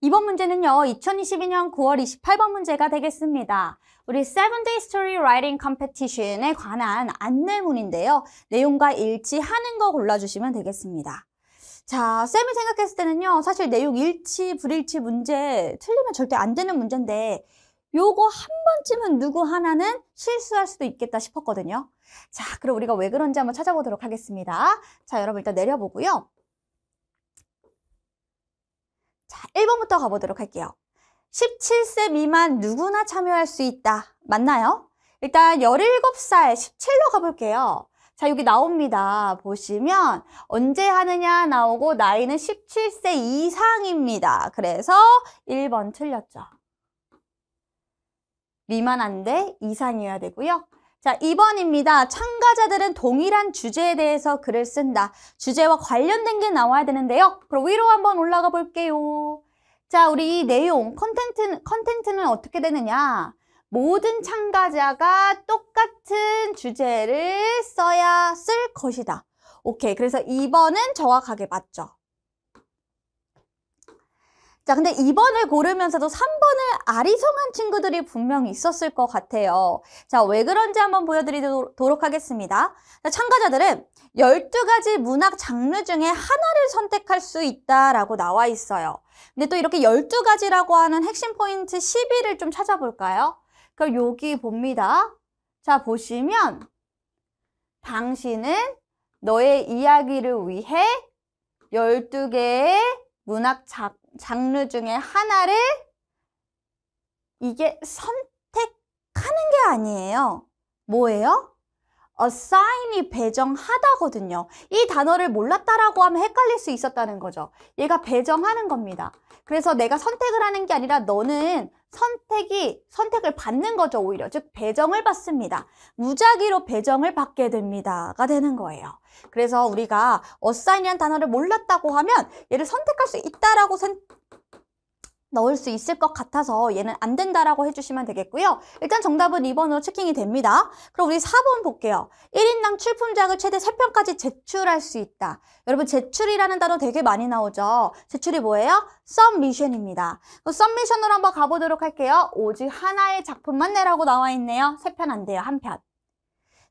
이번 문제는요, 2022년 9월 28번 문제가 되겠습니다. 우리 7-Day Story Writing Competition에 관한 안내문인데요. 내용과 일치하는 거 골라주시면 되겠습니다. 자, 쌤이 생각했을 때는요, 사실 내용 일치, 불일치 문제 틀리면 절대 안 되는 문제인데, 요거 한 번쯤은 누구 하나는 실수할 수도 있겠다 싶었거든요. 자, 그럼 우리가 왜 그런지 한번 찾아보도록 하겠습니다. 자, 여러분 일단 내려보고요. 자, 1번부터 가보도록 할게요. 17세 미만 누구나 참여할 수 있다. 맞나요? 일단 17살, 17로 가볼게요. 자, 여기 나옵니다. 보시면 언제 하느냐 나오고 나이는 17세 이상입니다. 그래서 1번 틀렸죠. 미만 안 돼, 이상이어야 되고요. 자, 2번입니다. 참가자들은 동일한 주제에 대해서 글을 쓴다. 주제와 관련된 게 나와야 되는데요. 그럼 위로 한번 올라가 볼게요. 자, 우리 이 내용, 컨텐트, 컨텐츠는 어떻게 되느냐? 모든 참가자가 똑같은 주제를 써야 쓸 것이다. 오케이, 그래서 2번은 정확하게 맞죠. 자, 근데 2번을 고르면서도 3번을 아리송한 친구들이 분명히 있었을 것 같아요. 자, 왜 그런지 한번 보여드리도록 하겠습니다. 자, 참가자들은 12가지 문학 장르 중에 하나를 선택할 수 있다라고 나와 있어요. 근데 또 이렇게 12가지라고 하는 핵심 포인트 10위를 좀 찾아볼까요? 그럼 여기 봅니다. 자, 보시면 당신은 너의 이야기를 위해 12개의 문학 작, 장르 중에 하나를 이게 선택하는 게 아니에요. 뭐예요? assign이 배정하다거든요. 이 단어를 몰랐다라고 하면 헷갈릴 수 있었다는 거죠. 얘가 배정하는 겁니다. 그래서 내가 선택을 하는 게 아니라 너는 선택이 선택을 받는 거죠 오히려 즉 배정을 받습니다 무작위로 배정을 받게 됩니다가 되는 거예요 그래서 우리가 어사인이라는 단어를 몰랐다고 하면 얘를 선택할 수 있다라고 넣을 수 있을 것 같아서 얘는 안 된다라고 해주시면 되겠고요. 일단 정답은 2번으로 체킹이 됩니다. 그럼 우리 4번 볼게요. 1인당 출품작을 최대 3편까지 제출할 수 있다. 여러분 제출이라는 단어 되게 많이 나오죠. 제출이 뭐예요? 썸미션입니다. 썸미션으로 한번 가보도록 할게요. 오직 하나의 작품만 내라고 나와 있네요. 3편 안 돼요. 한편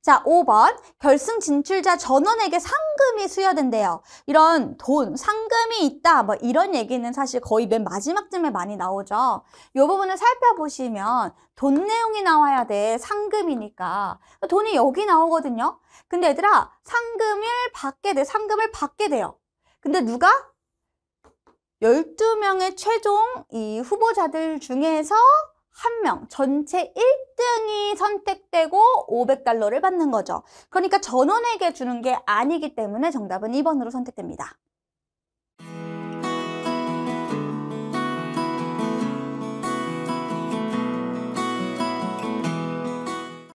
자, 5번 결승 진출자 전원에게 상금이 수여된대요. 이런 돈, 상금이 있다 뭐 이런 얘기는 사실 거의 맨 마지막쯤에 많이 나오죠. 이 부분을 살펴보시면 돈 내용이 나와야 돼 상금이니까 돈이 여기 나오거든요. 근데 얘들아 상금을 받게 돼 상금을 받게 돼요. 근데 누가? 12명의 최종 이 후보자들 중에서 한명 전체 1 1등이 선택되고 500달러를 받는 거죠. 그러니까 전원에게 주는 게 아니기 때문에 정답은 2번으로 선택됩니다.